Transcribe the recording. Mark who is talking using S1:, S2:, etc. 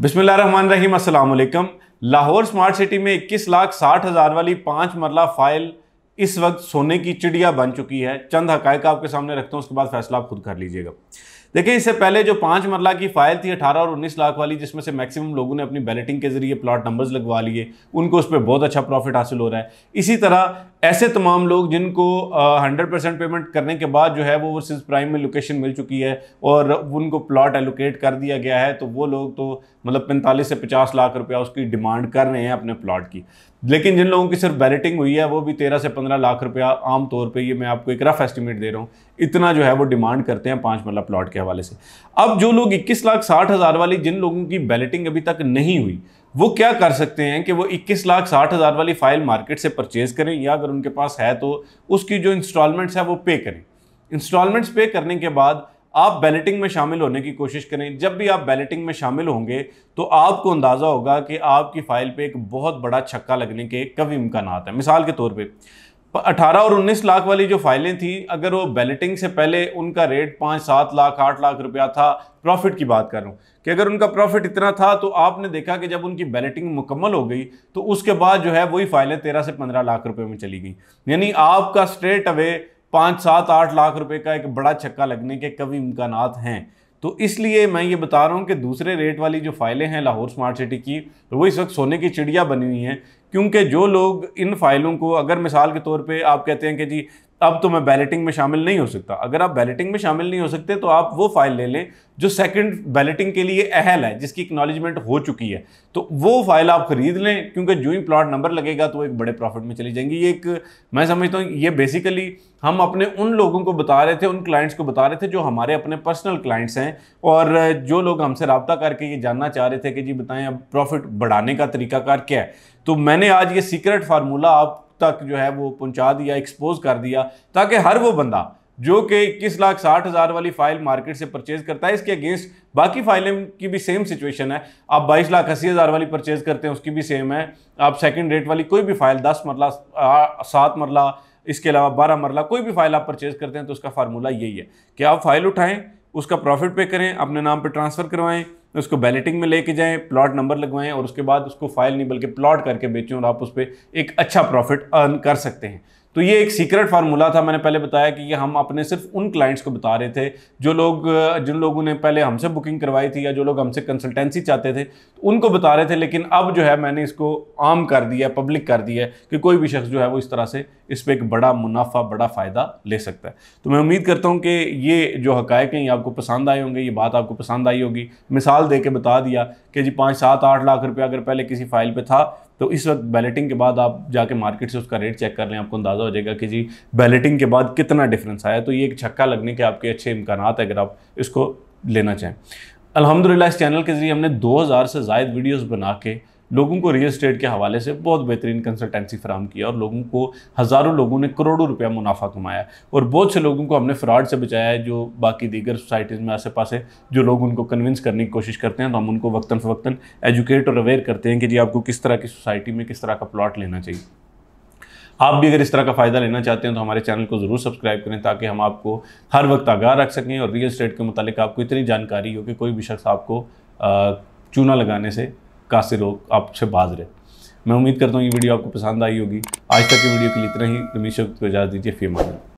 S1: बिसमीम अल्लाम Lahore smart city में इक्कीस लाख साठ हज़ार वाली पाँच मरला फाइल इस वक्त सोने की चिड़िया बन चुकी है चंद हकायक आपके सामने रखता हूँ उसके बाद फैसला आप खुद कर लीजिएगा देखिए इससे पहले जो पाँच मरला की फाइल थी 18 और उन्नीस लाख वाली जिसमें से मैक्सिमम लोगों ने अपनी बैलेटिंग के जरिए प्लॉट नंबर्स लगवा लिए उनको उस पर बहुत अच्छा प्रॉफिट हासिल हो रहा है इसी तरह ऐसे तमाम लोग जिनको हंड्रेड परसेंट पेमेंट करने के बाद जो है वो सिर्फ प्राइम में लोकेशन मिल चुकी है और उनको प्लॉट एलोकेट कर दिया गया है तो वो लोग तो मतलब पैंतालीस से पचास लाख रुपया उसकी डिमांड कर रहे हैं अपने प्लाट की लेकिन जिन लोगों की सिर्फ बैलेटिंग हुई है वो भी तेरह से पंद्रह लाख रुपया आमतौर पर ये मैं आपको एक रफ एस्टिमेट दे रहा हूँ इतना जो है वो डिमांड करते हैं पाँच मरला प्लॉट के हवाले से अब जो लोग इक्कीस लाख साठ हज़ार वाली जिन लोगों की बैलेटिंग अभी तक नहीं हुई वो क्या कर सकते हैं कि वो इक्कीस लाख साठ हज़ार वाली फ़ाइल मार्केट से परचेज़ करें या अगर उनके पास है तो उसकी जो इंस्टॉलमेंट्स है वो पे करें इंस्टॉलमेंट्स पे करने के बाद आप बैलेटिंग में शामिल होने की कोशिश करें जब भी आप बैलेटिंग में शामिल होंगे तो आपको अंदाज़ा होगा कि आपकी फ़ाइल पे एक बहुत बड़ा छक्का लगने के कभी इम्कान है मिसाल के तौर पे 18 और 19 लाख वाली जो फाइलें थी अगर वो बैलेटिंग से पहले उनका रेट पाँच सात लाख आठ लाख रुपया था प्रॉफिट की बात कर रहा हूँ कि अगर उनका प्रॉफिट इतना था तो आपने देखा कि जब उनकी बैलेटिंग मुकम्मल हो गई तो उसके बाद जो है वही फाइलें तेरह से पंद्रह लाख रुपये में चली गई यानी आपका स्ट्रेट अवे पाँच सात आठ लाख रुपये का एक बड़ा छक्का लगने के कभी इम्कान हैं तो इसलिए मैं ये बता रहा हूँ कि दूसरे रेट वाली जो फाइलें हैं लाहौर स्मार्ट सिटी की वो इस वक्त सोने की चिड़िया बनी हुई हैं क्योंकि जो लोग इन फाइलों को अगर मिसाल के तौर पे आप कहते हैं कि जी अब तो मैं बैलेटिंग में शामिल नहीं हो सकता अगर आप बैलेटिंग में शामिल नहीं हो सकते तो आप वो फाइल ले लें जो सेकंड बैलेटिंग के लिए अहल है जिसकी इक्नॉलेजमेंट हो चुकी है तो वो फाइल आप खरीद लें क्योंकि जो ही प्लॉट नंबर लगेगा तो एक बड़े प्रॉफिट में चली जाएंगी ये एक मैं समझता हूँ ये बेसिकली हम अपने उन लोगों को बता रहे थे उन क्लाइंट्स को बता रहे थे जो हमारे अपने पर्सनल क्लाइंट्स हैं और जो लोग हमसे रबता करके ये जानना चाह रहे थे कि जी बताएं अब प्रॉफिट बढ़ाने का तरीकाकार क्या है तो मैंने आज ये सीक्रेट फार्मूला आप तक जो है वो पहुंचा दिया एक्सपोज कर दिया ताकि हर वो बंदा जो कि इक्कीस लाख साठ हज़ार वाली फाइल मार्केट से परचेज़ करता है इसके अगेंस्ट बाकी फाइलें की भी सेम सिचुएशन है आप बाईस लाख अस्सी हज़ार वाली परचेज़ करते हैं उसकी भी सेम है आप सेकंड रेट वाली कोई भी फाइल दस मरला सात मरला इसके अलावा बारह मरला कोई भी फाइल आप परचेज़ करते हैं तो उसका फार्मूला यही है कि आप फाइल उठाएँ उसका प्रॉफिट पे करें अपने नाम पर ट्रांसफ़र करवाएँ उसको तो बैलेटिंग में लेके जाएं प्लॉट नंबर लगवाएं और उसके बाद उसको फाइल नहीं बल्कि प्लॉट करके बेचें और आप उस पर एक अच्छा प्रॉफिट अर्न कर सकते हैं तो ये एक सीक्रेट फार्मूला था मैंने पहले बताया कि ये हम अपने सिर्फ उन क्लाइंट्स को बता रहे थे जो लोग जिन लोगों ने पहले हमसे बुकिंग करवाई थी या जो लोग हमसे कंसल्टेंसी चाहते थे तो उनको बता रहे थे लेकिन अब जो है मैंने इसको आम कर दिया पब्लिक कर दिया कि कोई भी शख्स जो है वो इस तरह से इस पर एक बड़ा मुनाफा बड़ा फ़ायदा ले सकता है तो मैं उम्मीद करता हूँ कि ये जो हक हैं ये आपको पसंद आए होंगे ये बात आपको पसंद आई होगी मिसाल दे के बता दिया कि जी पाँच सात आठ लाख रुपया अगर पहले किसी फाइल पर था तो इस वक्त बैलेटिंग के बाद आप जाके मार्केट से उसका रेट चेक कर लें आपको अंदाज़ा हो जाएगा कि जी बैलेटिंग के बाद कितना डिफरेंस आया तो ये एक छक्का लगने के आपके अच्छे इम्कान है अगर आप इसको लेना चाहें अलहमदिल्ला इस चैनल के ज़रिए हमने 2000 से जायद वीडियोस बना के लोगों को रियल इस्टेट के हवाले से बहुत बेहतरीन कंसल्टेंसी फराम किया और लोगों को हज़ारों लोगों ने करोड़ों रुपया मुनाफा कमाया और बहुत से लोगों को हमने फ्रॉड से बचाया जो बाकी दीगर सोसाइटीज़ में आसे है जो लोग उनको कन्विंस करने की कोशिश करते हैं तो हम उनको वक्ता फ़वक्ता एजुकेट और अवेयर करते हैं कि जी आपको किस तरह की सोसाइटी में किस तरह का प्लाट लेना चाहिए आप भी अगर इस तरह का फ़ायदा लेना चाहते हैं तो हमारे चैनल को ज़रूर सब्सक्राइब करें ताकि हम आपको हर वक्त आगाह रख सकें और रियल स्टेट के मुतालिक आपको इतनी जानकारी हो कि कोई भी शख्स आपको चूना लगाने से से लोग से बाज रहे मैं उम्मीद करता हूँ ये वीडियो आपको पसंद आई होगी आज तक की वीडियो के लिए इतना ही रमेश को इजाज़ दीजिए फिर माना